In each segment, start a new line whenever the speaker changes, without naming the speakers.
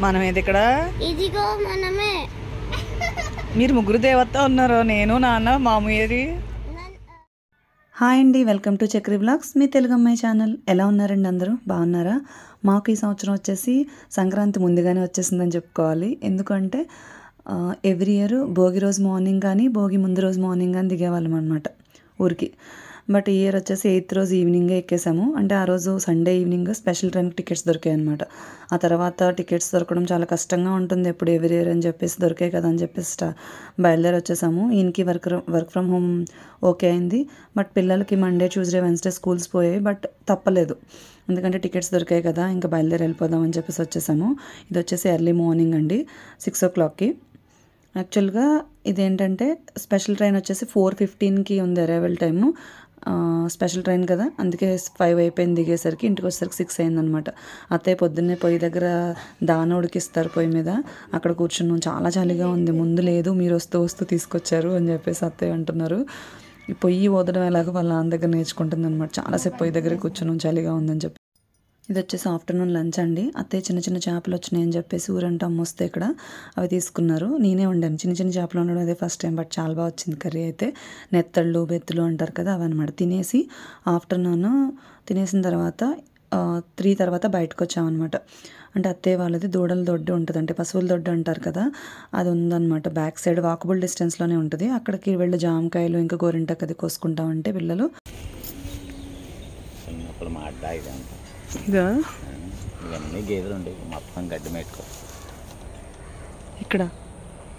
మనం ఏది ఇక్కడ ఇదిగో మనమే మీరు ముగ్గురు దేవత ఉన్నారు నేను నాన్న మామూరి హాయ్ అండి వెల్కమ్ టు చక్రి బ్లాగ్స్ మీ తెలుగు అమ్మాయి ఛానల్ ఎలా ఉన్నారండి అందరూ బాగున్నారా మాకు ఈ సంవత్సరం వచ్చేసి సంక్రాంతి ముందుగానే వచ్చేసిందని చెప్పుకోవాలి ఎందుకంటే ఎవ్రీ ఇయర్ భోగి రోజు మార్నింగ్ కానీ భోగి ముందు రోజు మార్నింగ్ కానీ దిగేవాళ్ళం అనమాట ఊరికి బట్ ఈ ఇయర్ వచ్చేసి ఎయిత్ రోజు ఈవినింగే ఎక్కేసాము అంటే ఆ రోజు Sunday evening special train tickets దొరికాయి అనమాట ఆ తర్వాత టికెట్స్ దొరకడం చాలా కష్టంగా ఉంటుంది ఎప్పుడు ఎవరి ఇయర్ అని చెప్పేసి దొరికాయి కదా అని చెప్పేసి బయలుదేరి వచ్చేసాము ఈయనకి work work from home okay అయింది బట్ పిల్లలకి మండే ట్యూస్డే వెన్స్డే స్కూల్స్ పోయాయి బట్ తప్పలేదు ఎందుకంటే టికెట్స్ దొరికాయి కదా ఇంకా బయలుదేరి వెళ్ళిపోదామని చెప్పేసి వచ్చేసాము ఇది వచ్చేసి ఎర్లీ మార్నింగ్ అండి సిక్స్ ఓ క్లాక్కి యాక్చువల్గా ఇదేంటంటే స్పెషల్ ట్రైన్ వచ్చేసి ఫోర్ ఫిఫ్టీన్కి ఉంది అరైవల్ టైము స్పెషల్ ట్రైన్ కదా అందుకే ఫైవ్ అయిపోయింది దిగేసరికి ఇంటికి వచ్చేసరికి సిక్స్ అయిందనమాట అత్తయ్య పొద్దున్నే పొయ్యి దగ్గర దాన ఉడికిస్తారు పొయ్యి మీద అక్కడ కూర్చున్నాం చాలా చలిగా ఉంది ముందు లేదు మీరు వస్తూ వస్తూ తీసుకొచ్చారు అని చెప్పేసి అత్తయ్య అంటున్నారు పొయ్యి ఓదడం ఎలాగో వాళ్ళ నాన్న దగ్గర నేర్చుకుంటుంది అనమాట చాలాసేపు పొయ్యి దగ్గర కూర్చున్నాం చలిగా ఉందని చెప్పి ఇది వచ్చేసి ఆఫ్టర్నూన్ లంచ్ అండి అత్తయ్య చిన్న చిన్న చేపలు వచ్చినాయని చెప్పేసి ఊరంట అమ్మొస్తే ఇక్కడ అవి తీసుకున్నారు నేనే వండాను చిన్న చిన్న చేపలు ఉండడం అదే ఫస్ట్ టైం బట్ చాలా బాగా వచ్చింది కర్రీ అయితే నెత్తళ్ళు బెత్తులు అంటారు కదా అవన్నమాట తినేసి ఆఫ్టర్నూన్ తినేసిన తర్వాత త్రీ తర్వాత బయటకు వచ్చామన్నమాట అంటే అత్తయ్య వాళ్ళది దూడల దొడ్డు ఉంటుంది అంటే పశువుల దొడ్డు అంటారు కదా అది ఉందన్నమాట బ్యాక్ సైడ్ వాకబుల్ డిస్టెన్స్లోనే ఉంటుంది అక్కడికి వెళ్ళి జామకాయలు ఇంకా గోరింటకు అది కోసుకుంటామంటే పిల్లలు ఇదా
ఇవన్నీ గేదెలు ఉండేవి మొత్తం గడ్డి మేకలు ఇక్కడ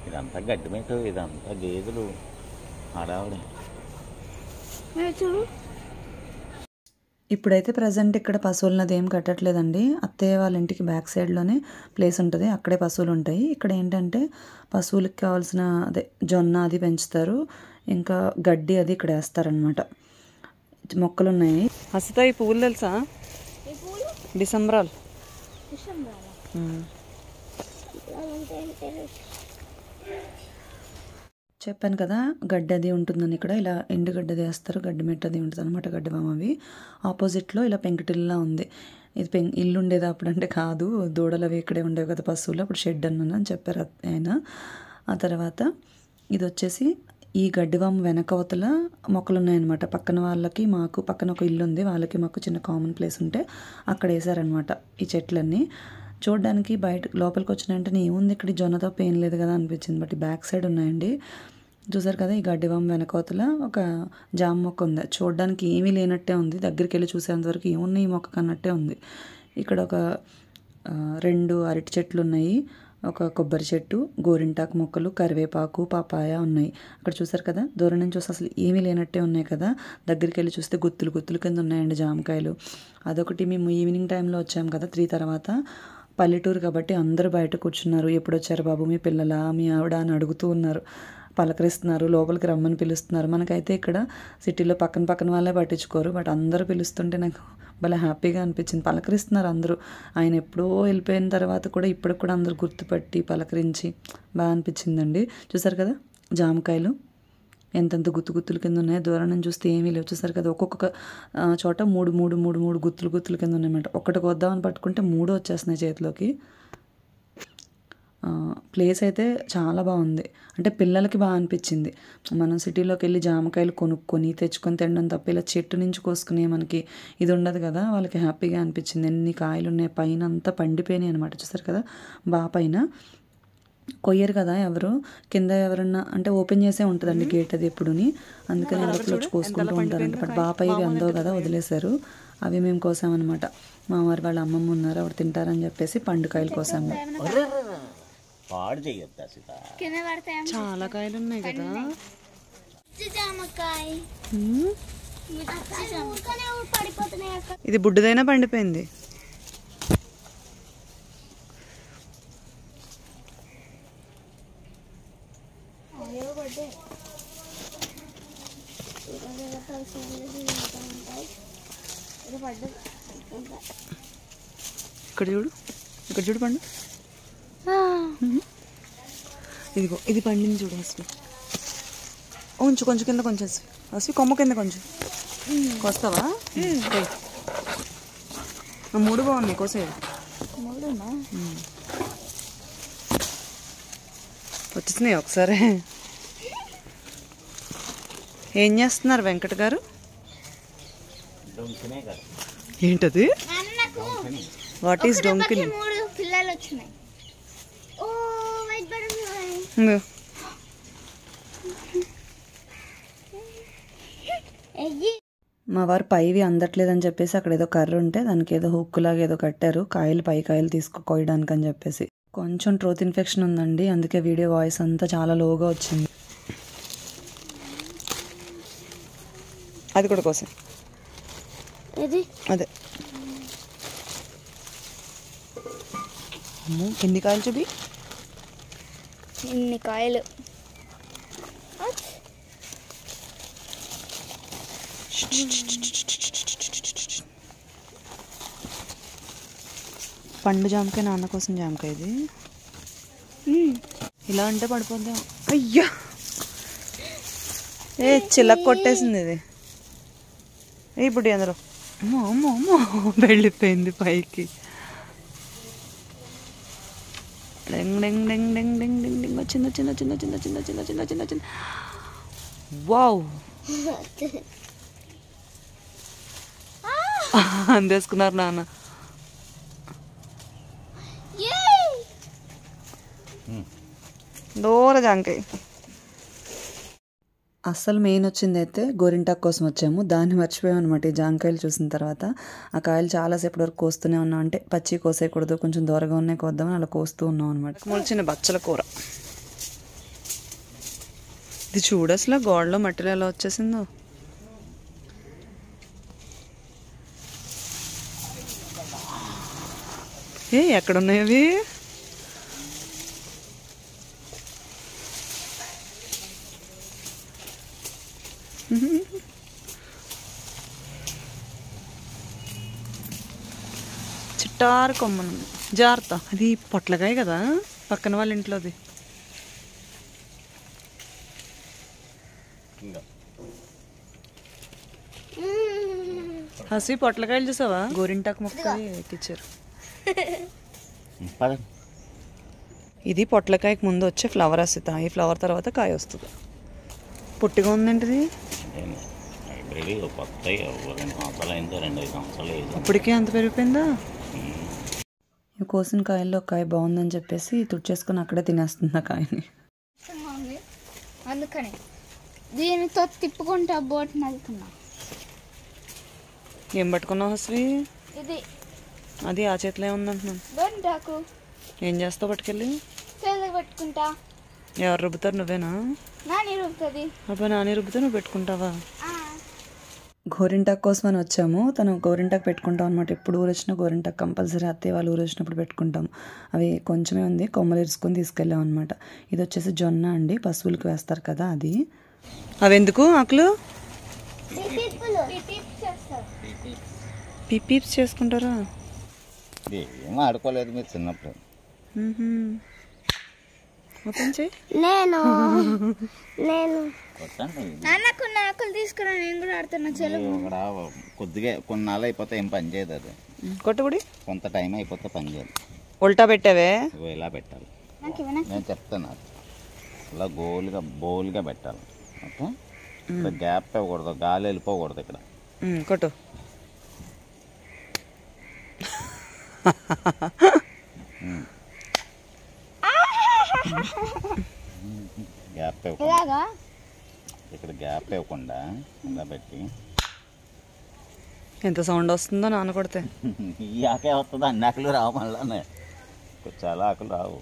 ఇదంతా గడ్డి మేక ఇదంతా గేదెలు ఆడావిడ
ఇప్పుడైతే ప్రజెంట్ ఇక్కడ అది ఏం కట్టట్లేదండి అత్తయ్య వాళ్ళ ఇంటికి బ్యాక్ సైడ్లోనే ప్లేస్ ఉంటుంది అక్కడే పశువులు ఉంటాయి ఇక్కడ ఏంటంటే పశువులకు కావాల్సిన అదే జొన్న అది పెంచుతారు ఇంకా గడ్డి అది ఇక్కడ వేస్తారనమాట మొక్కలు ఉన్నాయి హసిత ఈ పువ్వులు తెలుసా డిసెంబరాలు చెప్పాను కదా గడ్డి అది ఉంటుందని ఇక్కడ ఇలా ఎండు వేస్తారు గడ్డి మెట్టది ఉంటుంది అనమాట గడ్డి అవి ఆపోజిట్లో ఇలా పెంకుటిల్లా ఉంది ఇది పెం ఇల్లు ఉండేది అప్పుడంటే కాదు దూడలు అవి ఇక్కడే ఉండేవి కదా పశువులు అప్పుడు షెడ్ అన్నానని చెప్పారు ఆయన ఆ తర్వాత ఇది వచ్చేసి ఈ గడ్డివాము వెనకవతల మొక్కలు ఉన్నాయన్నమాట పక్కన వాళ్ళకి మాకు పక్కన ఒక ఇల్లు ఉంది వాళ్ళకి మాకు చిన్న కామన్ ప్లేస్ ఉంటే అక్కడ వేసారనమాట ఈ చెట్లన్నీ చూడడానికి బయట లోపలికి వచ్చిన వెంటనే ఏముంది ఇక్కడ జొన్నతో పెయిన్ లేదు కదా అనిపించింది బట్ బ్యాక్ సైడ్ ఉన్నాయండి చూసారు కదా ఈ గడ్డివాం వెనకవతల ఒక జామ మొక్క ఉంది చూడడానికి ఏమీ లేనట్టే ఉంది దగ్గరికి వెళ్ళి చూసేంతవరకు ఏమున్నాయి ఈ మొక్క కన్నట్టే ఉంది ఇక్కడ ఒక రెండు అరటి చెట్లు ఉన్నాయి ఒక కొబ్బరి చెట్టు గోరింటాకు మొక్కలు కరివేపాకు పాపాయ ఉన్నాయి అక్కడ చూసారు కదా దూరం నుంచి చూస్తే అసలు ఏమీ లేనట్టే ఉన్నాయి కదా దగ్గరికి వెళ్ళి చూస్తే గుత్తులు గుత్తులు కింద ఉన్నాయండి జామకాయలు అదొకటి మేము ఈవినింగ్ టైంలో వచ్చాము కదా త్రీ తర్వాత పల్లెటూరు కాబట్టి అందరూ బయట కూర్చున్నారు ఎప్పుడు వచ్చారు బాబు మీ పిల్లల మీ ఆవిడ అని అడుగుతూ ఉన్నారు పలకరిస్తున్నారు లోపలికి రమ్మని పిలుస్తున్నారు మనకైతే ఇక్కడ సిటీలో పక్కన పక్కన వాళ్ళే పట్టించుకోరు బట్ అందరూ పిలుస్తుంటే నాకు భలే హ్యాపీగా అనిపించింది పలకరిస్తున్నారు అందరూ ఆయన ఎప్పుడో వెళ్ళిపోయిన తర్వాత కూడా ఇప్పటికి కూడా అందరూ గుర్తుపట్టి పలకరించి బాగా అనిపించిందండి చూసారు కదా జామకాయలు ఎంతెంత గుత్తు గుత్తుల కింద ఉన్నాయో దూరం నుంచి చూస్తే ఏమీ లేవు చూసారు కదా ఒక్కొక్క చోట మూడు మూడు మూడు మూడు గుత్తులు గుత్తుల కింద ఉన్నాయన్నమాట ఒకటి వద్దామని పట్టుకుంటే మూడు వచ్చేస్తున్నాయి చేతిలోకి ప్లేస్ అయితే చాలా బాగుంది అంటే పిల్లలకి బాగా అనిపించింది మనం సిటీలోకి వెళ్ళి జామకాయలు కొనుక్కొని తెచ్చుకొని తినడం తప్ప ఇలా చెట్టు నుంచి కోసుకునే మనకి ఇది ఉండదు కదా వాళ్ళకి హ్యాపీగా అనిపించింది ఎన్ని కాయలు ఉన్నాయి పైన అంతా పండిపోయినాయి అనమాట చూసారు కదా బాగా పైన కొయ్యరు కదా ఎవరు కింద ఎవరన్నా అంటే ఓపెన్ చేసే ఉంటుందండి గేట్ అది ఎప్పుడుని అందుకని ఎవరికి వచ్చి కోసుకుంటూ ఉంటారంట బట్ బాపాయి ఇవి అందో కదా వదిలేశారు అవి మేము కోసామన్నమాట మా వారి వాళ్ళ అమ్మమ్మ ఉన్నారు ఆవిడ తింటారని చెప్పేసి పండుకాయలు కోసాము పాడు చేయొద్దు సీత చాలా కాయలు ఉన్నాయి కదా ఇది బుడ్డదైనా పండిపోయింది ఇక్కడ చూడు ఇక్కడ చూడు పండు ఇదిగో ఇది పండింది చూడు అసలు కొంచెం కొంచెం కింద కొంచెం అసలు కొమ్మ కింద కొంచెం కొస్తావా మూడు బాగున్నాయి కోసే వచ్చేసినాయి ఒకసారి ఏం చేస్తున్నారు వెంకట గారు ఏంటది వాట్ ఈస్ డొంకిని
పిల్లలు వచ్చినాయి
మా వారు పైవి అందట్లేదని చెప్పేసి అక్కడ ఏదో కర్ర ఉంటే దానికి ఏదో లాగా ఏదో కట్టారు కాయలు పై కాయలు తీసుకుపోయడానికి అని చెప్పేసి కొంచెం ట్రోత్ ఇన్ఫెక్షన్ ఉందండి అందుకే వీడియో వాయిస్ అంతా చాలా లోగా వచ్చింది అది కూడా కోసం అదే ఎన్ని కాయలు చూపి ఇన్ని కాయలు పండు జామకాయ నాన్న కోసం జామకాయ ఇది ఇలా అంటే పడిపోద్దాం అయ్యా ఏ చిల్ల కొట్టేసింది ఇది ఇప్పుడు అందరూ అమ్మో అమ్మో అమ్మో వెళ్ళిపోయింది పైకి వచ్చింది వచ్చింది వచ్చింది వచ్చింది వచ్చింది వచ్చింది వచ్చింది వచ్చింది వచ్చింది వావ్ అందేసుకున్నారు నాన్న దూర జాంకాయ అసలు మెయిన్ వచ్చింది అయితే గోరింటాకు కోసం వచ్చాము దాన్ని అనమాట ఈ జాంకాయలు చూసిన తర్వాత ఆ కాయలు చాలాసేపు వరకు కోస్తూనే ఉన్నాం అంటే పచ్చి కోసేయకూడదు కొంచెం దూరగా ఉన్నాయి కోద్దామని అలా కోస్తూ ఉన్నాం అనమాట మొలిచిన బచ్చల కూర ఇది చూడు అసలు గోడలో మట్టిలో ఎలా వచ్చేసిందో ఏ ఎక్కడున్నాయి చిట్టారు కొమ్మను జాగ్రత్త అది పొట్లకాయ కదా పక్కన వాళ్ళ ఇంట్లోది హసి పొట్లకాయలు చూసావా గోరింటాకు మొక్క ఎక్కిచ్చారు ఇది పొట్లకాయకు ముందు వచ్చే ఫ్లవర్ అసిత ఈ ఫ్లవర్ తర్వాత కాయ వస్తుంది పొట్టిగా ఉందండి
ఇది కొత్త రెండు ఇప్పటికే అంత
పెరిగిపోయిందా కోసిన కాయల్లో కాయ బాగుందని చెప్పేసి తుడిచేసుకుని అక్కడే తినేస్తుంది ఆ కాయని
అందుకని దీనితో తిప్పుకుంటా అబ్బోటి వెళ్తున్నా
ఏం పట్టుకున్నావు హస్వి ఇది అది ఆ చేతిలో
ఉందంటున్నాను
ఏం చేస్తావు పట్టుకెళ్ళి పట్టుకుంటా ఎవరు రుబ్బుతారు నువ్వేనా అబ్బా పెట్టుకుంటావా గోరింటాకు కోసం అని వచ్చాము తను గోరింటాకు పెట్టుకుంటాం అనమాట ఎప్పుడు ఊరొచ్చినా గోరింటాక్ కంపల్సరీ అత్తయ్య వాళ్ళు ఊరొచ్చినప్పుడు పెట్టుకుంటాం అవి కొంచెమే ఉంది కొమ్మలు ఇరుచుకొని తీసుకెళ్ళాం అనమాట ఇది వచ్చేసి జొన్న అండి పశువులకు వేస్తారు కదా అది అవి ఎందుకు ఆకులు పిపీప్స్ చేసుకుంటారా
ఏం ఆడుకోలేదు మీరు చిన్నప్పుడు నేను
నేను నాన్నకు తీసుకురా నేను కూడా ఆడుతున్నా చెలువు
కొద్దిగా కొన్నాళ్ళు అయిపోతే ఏం పని చేయదు అది కొట్టుకుడి కొంత టైం అయిపోతే పని చేయదు
ఉల్టా పెట్టావే ఇలా పెట్టాలి నేను
చెప్తాను ఇలా గోల్గా బోల్గా పెట్టాలి ఓకే గ్యాప్ ఇవ్వకూడదు గాలి వెళ్ళిపోకూడదు ఇక్కడ కొట్టు Mm.
గ్యాప్ ఇలాగా ఇక్కడ
గ్యాప్ ఇవ్వకుండా ఇలా పెట్టి
ఎంత సౌండ్ వస్తుందో నాన్న కొడితే ఈ
ఆకే వస్తుంది అన్ని ఆకులు రావు మళ్ళీ చాలా ఆకులు రావు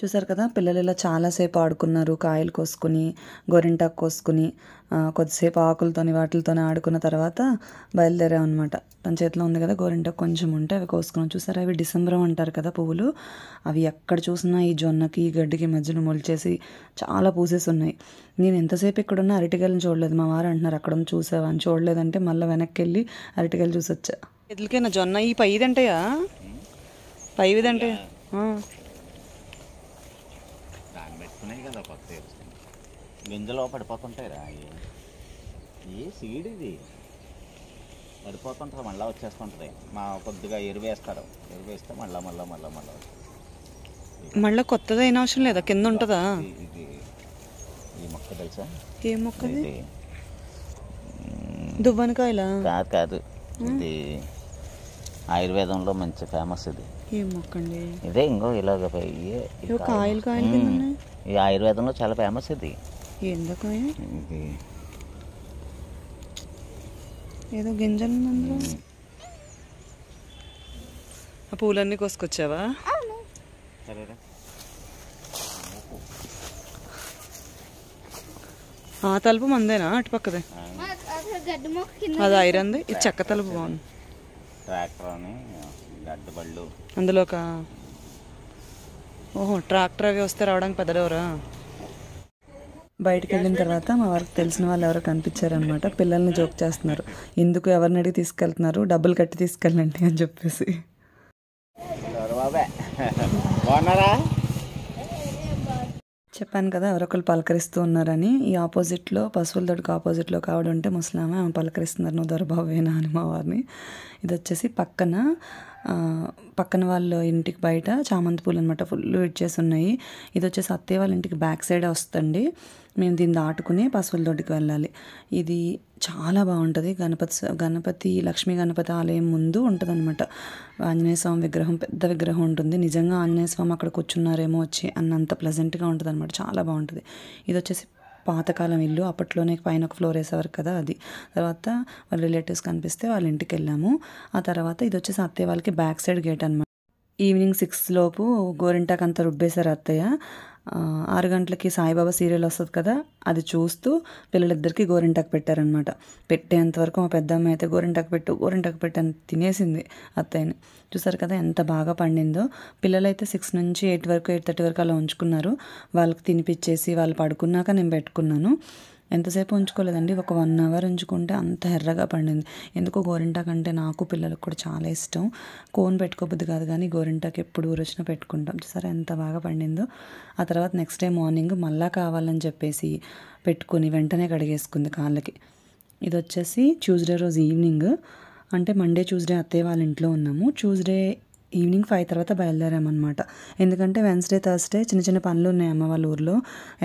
చూసారు కదా పిల్లలు ఇలా చాలాసేపు ఆడుకున్నారు కాయలు కోసుకుని గోరింటాకు కోసుకుని కొద్దిసేపు ఆకులతోని వాటితోని ఆడుకున్న తర్వాత అనమాట తన చేతిలో ఉంది కదా గోరింటాకు కొంచెం ఉంటే అవి కోసుకున్నాం చూసారు అవి డిసెంబరం అంటారు కదా పువ్వులు అవి ఎక్కడ చూసినా ఈ జొన్నకి ఈ గడ్డికి మధ్యన మొలిచేసి చాలా పూసేసి ఉన్నాయి నేను ఎంతసేపు ఇక్కడున్న అరటికాయలను చూడలేదు మా వారు అంటున్నారు అక్కడ చూసావా అని చూడలేదంటే మళ్ళీ వెనక్కి వెళ్ళి అరటికాయలు చూసొచ్చా ఎదులకైనా జొన్న ఈ పైదంటయా పైవిదంటయా
కొత్త గింజలో పడిపోతుంటాయి రా ఏ సీడ్ ఇది పడిపోతుంటారు మళ్ళీ వచ్చేస్తుంటుంది మా కొద్దిగా ఎరువేస్తారు ఎరువేస్తే ఎరువు వేస్తే మళ్ళీ మళ్ళీ మళ్ళీ మళ్ళీ
మళ్ళీ కొత్తది అయిన అవసరం లేదా కింద ఉంటుందా
ఇది ఈ మొక్క తెలుసా ఏ మొక్క
దువ్వనకాయలా కాదు కాదు ఇది
ఆయుర్వేదంలో మంచి ఫేమస్ ఇది
ఏ మొక్క అండి
ఇదే ఇంకో ఇలాగ కాయలు కాయలు ఈ ఆయుర్వేదంలో చాలా ఫేమస్ ఇది
ఎందుకు ఏదో గింజలు ఆ పూలన్నీ కోసుకొచ్చావా ఆ తలుపు మందేనా అటు పక్కదే అది ఐరన్ది ఇది చెక్క తలుపు బాగుంది ట్రాక్టర్ అందులో ఒక ఓహో ట్రాక్టర్ అవి వస్తే రావడానికి పెద్ద డోరా బయటకు వెళ్ళిన తర్వాత మా వారికి తెలిసిన వాళ్ళు ఎవరో కనిపించారనమాట పిల్లల్ని జోక్ చేస్తున్నారు ఎందుకు ఎవరిని అడిగి తీసుకెళ్తున్నారు డబ్బులు కట్టి తీసుకెళ్ళండి అని చెప్పేసి చెప్పాను కదా ఎవరొకరు పలకరిస్తూ ఉన్నారని ఈ ఆపోజిట్లో పశువుల దొడుకు ఆపోజిట్లో కావడం ఉంటే ముస్లామే ఆమె పలకరిస్తున్నారు నువ్వు దొరబాబేనా అని మా వారిని ఇది వచ్చేసి పక్కన పక్కన వాళ్ళ ఇంటికి బయట చామంతి పూలు అనమాట ఫుల్ ఇచ్చేసి ఉన్నాయి ఇది వచ్చేసి అత్తయ్య వాళ్ళ ఇంటికి బ్యాక్ సైడ్ వస్తుంది మేము దీన్ని దాటుకుని పశువుల దొడ్డికి వెళ్ళాలి ఇది చాలా బాగుంటుంది గణపతి గణపతి లక్ష్మీ గణపతి ఆలయం ముందు ఉంటుంది అనమాట ఆంజనేయ స్వామి విగ్రహం పెద్ద విగ్రహం ఉంటుంది నిజంగా ఆంజనేయ స్వామి అక్కడ కూర్చున్నారేమో వచ్చి అన్నంత ప్లెజెంట్గా ఉంటుంది అనమాట చాలా బాగుంటుంది ఇది వచ్చేసి పాతకాలం ఇల్లు అప్పట్లోనే పైన ఒక ఫ్లోర్ వేసేవారు కదా అది తర్వాత వాళ్ళ రిలేటివ్స్ కనిపిస్తే వాళ్ళ ఇంటికి వెళ్ళాము ఆ తర్వాత ఇది వచ్చేసి అత్తయ్య వాళ్ళకి బ్యాక్ సైడ్ గేట్ అనమాట ఈవినింగ్ సిక్స్ లోపు గోరింటాకంతా రుబ్బేశారు అత్తయ్య ఆరు గంటలకి సాయిబాబా సీరియల్ వస్తుంది కదా అది చూస్తూ పిల్లలిద్దరికీ గోరింటాకు పెట్టారనమాట పెట్టేంతవరకు మా పెద్ద అమ్మాయి అయితే గోరింటాకు పెట్టు గోరింటాకు పెట్టని తినేసింది అత్తయ్యని చూసారు కదా ఎంత బాగా పండిందో పిల్లలైతే సిక్స్ నుంచి ఎయిట్ వరకు ఎయిట్ థర్టీ వరకు అలా ఉంచుకున్నారు వాళ్ళకి తినిపించేసి వాళ్ళు పడుకున్నాక నేను పెట్టుకున్నాను ఎంతసేపు ఉంచుకోలేదండి ఒక వన్ అవర్ ఉంచుకుంటే అంత ఎర్రగా పండింది ఎందుకో గోరింటాకు అంటే నాకు పిల్లలకు కూడా చాలా ఇష్టం కోన్ పెట్టుకోబుద్ది కాదు కానీ గోరింటాకు ఎప్పుడు ఊరొచ్చిన పెట్టుకుంటాం సరే ఎంత బాగా పండిందో ఆ తర్వాత నెక్స్ట్ డే మార్నింగ్ మళ్ళా కావాలని చెప్పేసి పెట్టుకుని వెంటనే కడిగేసుకుంది కాళ్ళకి ఇది వచ్చేసి ట్యూస్డే రోజు ఈవినింగ్ అంటే మండే ట్యూస్డే అత్తయ్య వాళ్ళ ఇంట్లో ఉన్నాము ట్యూస్డే ఈవినింగ్ ఫైవ్ తర్వాత బయలుదేరామన్నమాట ఎందుకంటే వెన్స్డే థర్స్డే చిన్న చిన్న పనులు ఉన్నాయి అమ్మ వాళ్ళ ఊర్లో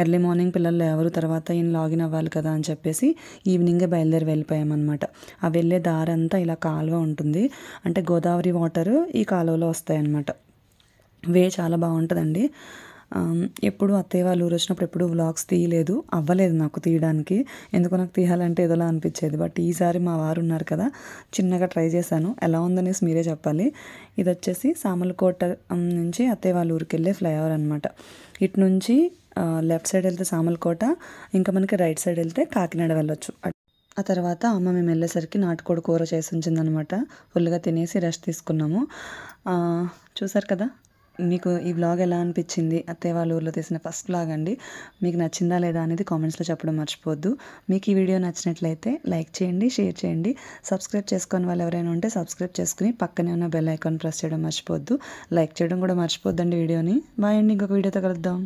ఎర్లీ మార్నింగ్ పిల్లలు ఎవరు తర్వాత ఈయన లాగిన్ అవ్వాలి కదా అని చెప్పేసి ఈవినింగే బయలుదేరి వెళ్ళిపోయామన్నమాట ఆ వెళ్ళే దారంతా ఇలా కాలువ ఉంటుంది అంటే గోదావరి వాటర్ ఈ కాలువలో వస్తాయన్నమాట వే చాలా బాగుంటుందండి ఎప్పుడు అత్తయ్య వాళ్ళు ఊరు వచ్చినప్పుడు ఎప్పుడు వ్లాగ్స్ తీయలేదు అవ్వలేదు నాకు తీయడానికి ఎందుకు నాకు తీయాలంటే ఏదోలా అనిపించేది బట్ ఈసారి మా వారు ఉన్నారు కదా చిన్నగా ట్రై చేశాను ఎలా ఉందనేసి మీరే చెప్పాలి ఇది వచ్చేసి సామలకోట నుంచి అత్తయ్య వాళ్ళ ఊరికి వెళ్ళే ఫ్లైఓవర్ అనమాట ఇటు నుంచి లెఫ్ట్ సైడ్ వెళ్తే సామలకోట ఇంకా మనకి రైట్ సైడ్ వెళ్తే కాకినాడ వెళ్ళొచ్చు ఆ తర్వాత అమ్మ మేము వెళ్ళేసరికి నాటుకోడి కూర చేసి ఉంచిందనమాట ఫుల్గా తినేసి రెస్ట్ తీసుకున్నాము చూసారు కదా మీకు ఈ బ్లాగ్ ఎలా అనిపించింది అత్తే వాళ్ళ ఊర్లో తీసిన ఫస్ట్ బ్లాగ్ అండి మీకు నచ్చిందా లేదా అనేది కామెంట్స్లో చెప్పడం మర్చిపోద్దు మీకు ఈ వీడియో నచ్చినట్లయితే లైక్ చేయండి షేర్ చేయండి సబ్స్క్రైబ్ చేసుకొని వాళ్ళు ఎవరైనా ఉంటే సబ్స్క్రైబ్ చేసుకుని పక్కనే ఉన్న బెల్ ఐకాన్ ప్రెస్ చేయడం మర్చిపోద్దు లైక్ చేయడం కూడా మర్చిపోద్దండి వీడియోని బాయ్ అండి ఇంకొక వీడియోతో కలుద్దాం